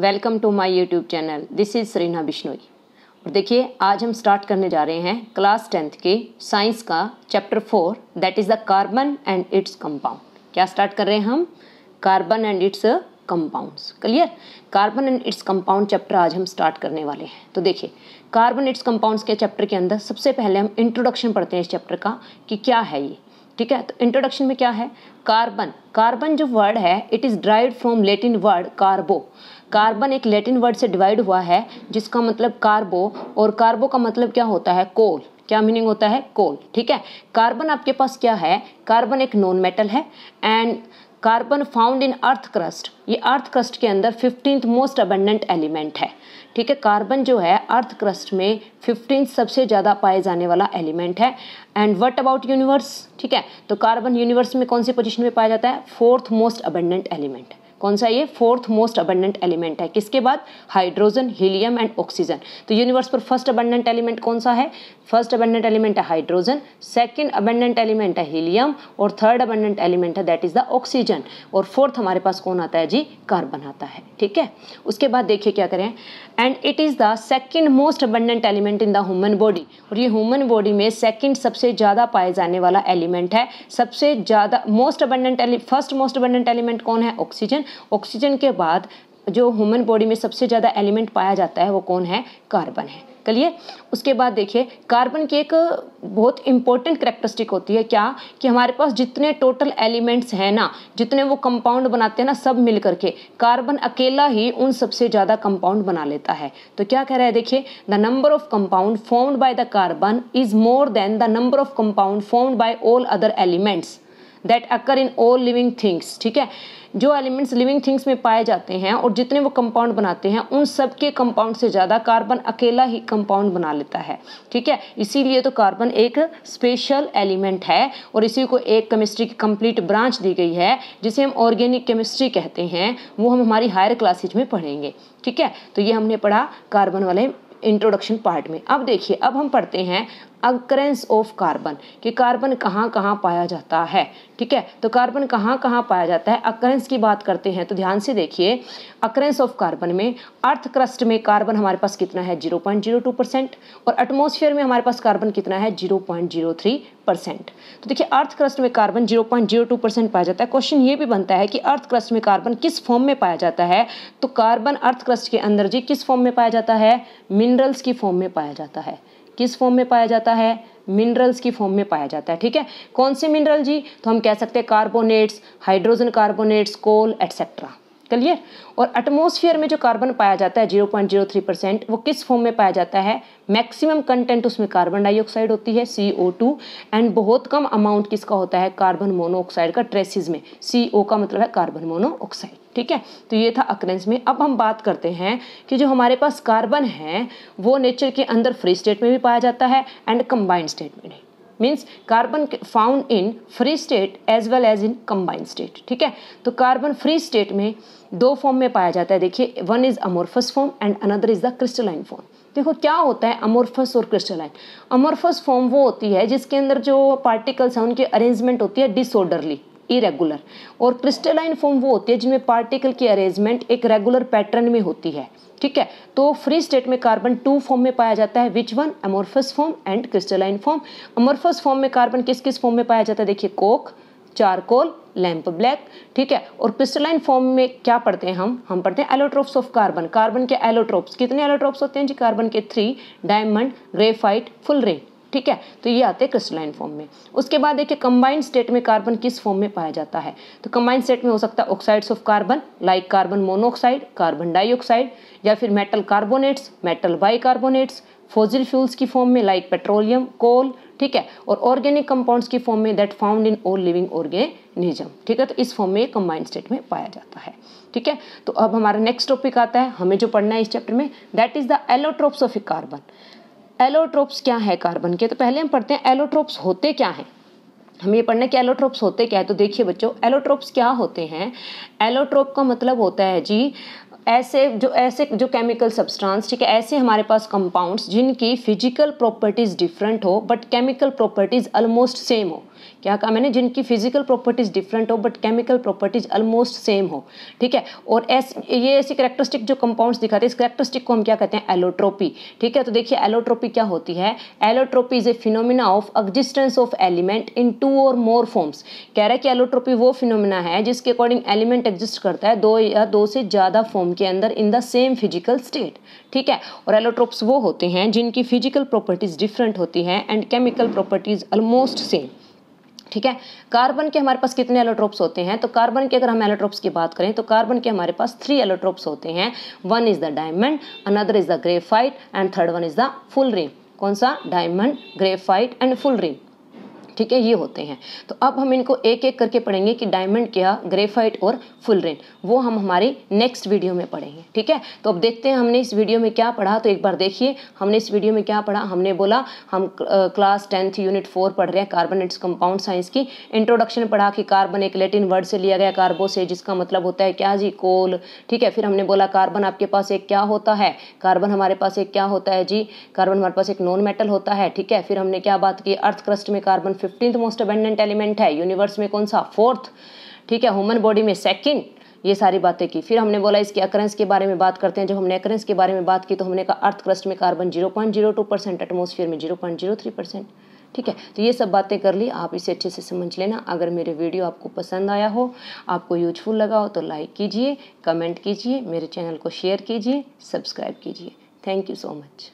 welcome to my YouTube channel this is Sarina Bishnoi और देखिए आज हम स्टार्ट करने जा रहे हैं क्लास टेंथ के साइंस का chapter four that is the carbon and its compound क्या स्टार्ट कर रहे हैं हम carbon and its compounds clear carbon and its compound chapter आज हम स्टार्ट करने वाले हैं तो देखिए कार्बन इट्स कंपाउंड्स के चैप्टर के अंदर सबसे पहले हम इंट्रोडक्शन पढ़ते हैं इस चैप्टर का कि क्या है ये ठीक है तो इंट्रोडक्शन में क्या है कार्बन कार्बन जो वर्ड है it is drive from Latin word carbo carbon एक लेटिन वर्ड से डिवाइड हुआ है जिसका मतलब कार्बो और कार्बो का मतलब क्या होता है कोल क्या मीनिंग होता है कोल ठीक है कार्बन आपके पास क्या है कार्बन एक नॉन मेटल है and carbon found in earth crust ये अर्थ क्रस्ट के अंदर फिफ्टीन मोस्ट अबेंडेंट एलिमेंट है ठीक है कार्बन जो है अर्थ क्रस्ट में फिफ्टीन सबसे ज़्यादा पाए जाने वाला एलिमेंट है एंड व्हाट अबाउट यूनिवर्स ठीक है तो कार्बन यूनिवर्स में कौन सी पोजीशन में पाया जाता है फोर्थ मोस्ट अबेंडेंट एलिमेंट कौन सा ये फोर्थ मोस्ट अबंडेंट एलिमेंट है किसके बाद हाइड्रोजन हीलियम एंड ऑक्सीजन तो यूनिवर्स पर फर्स्ट अबंडेंट एलिमेंट कौन सा है फर्स्ट अबंडेंट एलिमेंट है हाइड्रोजन सेकेंड अबंडेंट एलिमेंट है हीलियम और थर्ड अबंडेंट एलिमेंट है दैट इज द ऑक्सीजन और फोर्थ हमारे पास कौन आता है जी कार्बन आता है ठीक है उसके बाद देखिए क्या करें and it is the second most abundant element in the human body और ये ह्यूमन बॉडी में सेकेंड सबसे ज़्यादा पाए जाने वाला एलिमेंट है सबसे ज़्यादा most abundant first most abundant element कौन है ऑक्सीजन ऑक्सीजन के बाद जो ह्यूमन बॉडी में सबसे ज़्यादा एलिमेंट पाया जाता है वो कौन है कार्बन है कलिए उसके बाद देखिए कार्बन की एक बहुत इंपॉर्टेंट करेक्टरिस्टिक होती है क्या कि हमारे पास जितने टोटल एलिमेंट्स हैं ना जितने वो कंपाउंड बनाते हैं ना सब मिल करके कार्बन अकेला ही उन सबसे ज़्यादा कंपाउंड बना लेता है तो क्या कह रहा है देखिए the number of compound formed by the carbon is more than the number of compound formed by all other elements that occur in all living things ठीक है जो एलिमेंट्स लिविंग थिंग्स में पाए जाते हैं और जितने वो कंपाउंड बनाते हैं उन सब के कंपाउंड से ज़्यादा कार्बन अकेला ही कंपाउंड बना लेता है ठीक है इसीलिए तो कार्बन एक स्पेशल एलिमेंट है और इसी को एक केमिस्ट्री की कंप्लीट ब्रांच दी गई है जिसे हम ऑर्गेनिक केमिस्ट्री कहते हैं वो हम हमारी हायर क्लासेज में पढ़ेंगे ठीक है तो ये हमने पढ़ा कार्बन वाले इंट्रोडक्शन पार्ट में अब देखिए अब हम पढ़ते हैं अक्रेंस ऑफ कार्बन कि कार्बन कहाँ कहाँ पाया जाता है ठीक है तो कार्बन कहाँ कहाँ पाया जाता है अक्रेंस की बात करते हैं तो ध्यान से देखिए अक्रेंस ऑफ कार्बन में अर्थ क्रस्ट में कार्बन हमारे पास कितना है zero point zero two percent और एटमोसफियर में हमारे पास कार्बन कितना है zero point zero three percent तो देखिए अर्थ क्रस्ट में carbon zero point zero two percent पाया जाता है क्वेश्चन ये भी बनता है कि अर्थ क्रस्ट में कार्बन किस फॉर्म में पाया जाता है तो कार्बन अर्थ क्रस्ट के अंदर जी किस फॉर्म में पाया जाता है मिनरल्स की फॉर्म में पाया जाता है किस फॉर्म में पाया जाता है मिनरल्स की फॉर्म में पाया जाता है ठीक है कौन से मिनरल जी तो हम कह सकते हैं carbonates hydrogen carbonates coal etcetera clear और एटमोसफियर में जो कार्बन पाया जाता है 0.03 परसेंट वो किस फॉर्म में पाया जाता है मैक्सिमम कंटेंट उसमें कार्बन डाइऑक्साइड होती है सी ओ टू एंड बहुत कम अमाउंट किसका होता है कार्बन मोनोऑक्साइड का ट्रेसिस में सी ओ का मतलब है कार्बन मोनोऑक्साइड ठीक है तो ये था अक्रेंस में अब हम बात करते हैं कि जो हमारे पास कार्बन है वो नेचर के अंदर फ्री स्टेट में भी पाया जाता है एंड कंबाइंड स्टेट में means carbon found in free state as well as in combined state ठीक है तो कार्बन फ्री स्टेट में दो फॉर्म में पाया जाता है देखिए one is amorphous form and another is the crystalline form देखो क्या होता है अमोरफस और क्रिस्टलाइन अमोरफस फॉर्म वो होती है जिसके अंदर जो पार्टिकल्स हैं उनकी अरेंजमेंट होती है डिसऑर्डरली इरेगुलर और क्रिस्टलाइन फॉर्म वो होती है जिनमें पार्टिकल की अरेंजमेंट एक रेगुलर पैटर्न में होती है ठीक है तो फ्री स्टेट में कार्बन टू फॉर्म में पाया जाता है which one amorphous form and crystalline form amorphous form में कार्बन किस किस फॉर्म में पाया जाता है देखिए कोक चारकोल लैम्प ब्लैक ठीक है और क्रिस्टलाइन फॉर्म में क्या पढ़ते हैं हम हम पढ़ते हैं एलोट्रोप्स ऑफ कार्बन कार्बन के एलोट्रोप्स कितने एलोट्रोप्स होते हैं जी कार्बन के three diamond graphite fullerene ठीक है तो ये आते हैं क्रिस्टलाइन फॉर्म में उसके बाद देखिए कंबाइंड स्टेट में कार्बन किस फॉर्म में पाया जाता है तो कंबाइंड स्टेट में हो सकता है oxides of carbon like carbon monoxide carbon dioxide या फिर metal carbonates metal bicarbonates fossil fuels की फॉर्म में लाइक पेट्रोलियम कोल ठीक है और ऑर्गेनिक कंपाउंड्स की फॉर्म में that found in all living organism ठीक है तो इस फॉर्म में कंबाइंड स्टेट में पाया जाता है ठीक है तो अब हमारा नेक्स्ट टॉपिक आता है हमें जो पढ़ना है इस चैप्टर में that is the allotropes of a carbon allotropes क्या है कार्बन के तो पहले हम पढ़ते हैं एलोट्रोप्स होते क्या हैं हम ये पढ़ना कि एलोट्रोप्स होते क्या है तो देखिए बच्चों एलोट्रोप्स क्या होते हैं एलोट्रोप का मतलब होता है जी ऐसे जो ऐसे जो केमिकल सब्सटेंस ठीक है ऐसे हमारे पास कंपाउंड्स जिनकी फिजिकल प्रॉपर्टीज़ डिफरेंट हो but chemical properties almost same हो क्या कहा मैंने जिनकी फिजिकल प्रॉपर्टीज़ डिफरेंट हो but chemical properties almost same हो ठीक है और एस, ये ऐसी करेक्टरिस्टिक जो कंपाउंड्स दिखाते हैं इस करेक्टरिस्टिक को हम क्या कहते हैं एलोट्रोपी ठीक है तो देखिए एलोट्रोपी क्या होती है allotropy is a phenomena of existence of element in two और मोर फॉर्म्स कह रहा है कि एलोट्रोपी वो फिनोमिना है जिसके अकॉर्डिंग एलिमेंट एग्जिस्ट करता है दो या दो से ज़्यादा फॉर्म के अंदर in the same physical state ठीक है और एलोट्रोप्स वो होते हैं जिनकी फिजिकल प्रॉपर्टीज़ डिफरेंट होती हैं and chemical properties almost same ठीक है कार्बन के हमारे पास कितने एलोट्रोप्स होते हैं तो कार्बन के अगर हम एलोट्रोप्स की बात करें तो कार्बन के हमारे पास थ्री एलोट्रोप्स होते हैं one is the diamond another is the graphite and third one is the fullerene कौन सा diamond graphite and fullerene ठीक है ये होते हैं तो अब हम इनको एक एक करके पढ़ेंगे कि डायमंड क्या ग्रेफाइट और फुलरेन वो हम हमारी नेक्स्ट वीडियो में पढ़ेंगे ठीक है तो अब देखते हैं हमने इस वीडियो में क्या पढ़ा तो एक बार देखिए हमने इस वीडियो में क्या पढ़ा हमने बोला हम क्लास टेंथ यूनिट फोर पढ़ रहे हैं कार्बोनेट्स कंपाउंड साइंस की इंट्रोडक्शन पढ़ा कि कार्बन एक लेटिन वर्ड से लिया गया कार्बो से जिसका मतलब होता है क्या जी कोल ठीक है फिर हमने बोला कार्बन आपके पास एक क्या होता है कार्बन हमारे पास एक क्या होता है जी कार्बन हमारे पास एक नॉन मेटल होता है ठीक है फिर हमने क्या बात की अर्थक्रस्ट में carbon fifteenth most abundant element है यूनिवर्स में कौन सा फोर्थ ठीक है ह्यूमन बॉडी में सेकेंड ये सारी बातें की फिर हमने बोला इसकी अकरेंस के बारे में बात करते हैं जब हमने अकरेंस के बारे में बात की तो हमने कहा अर्थ क्रस्ट में carbon zero point zero two percent atmosphere में zero point zero three percent ठीक है तो ये सब बातें कर ली आप इसे अच्छे से समझ लेना अगर मेरे वीडियो आपको पसंद आया हो आपको यूजफुल लगा हो तो लाइक कीजिए कमेंट कीजिए मेरे चैनल को शेयर कीजिए सब्सक्राइब कीजिए थैंक यू सो मच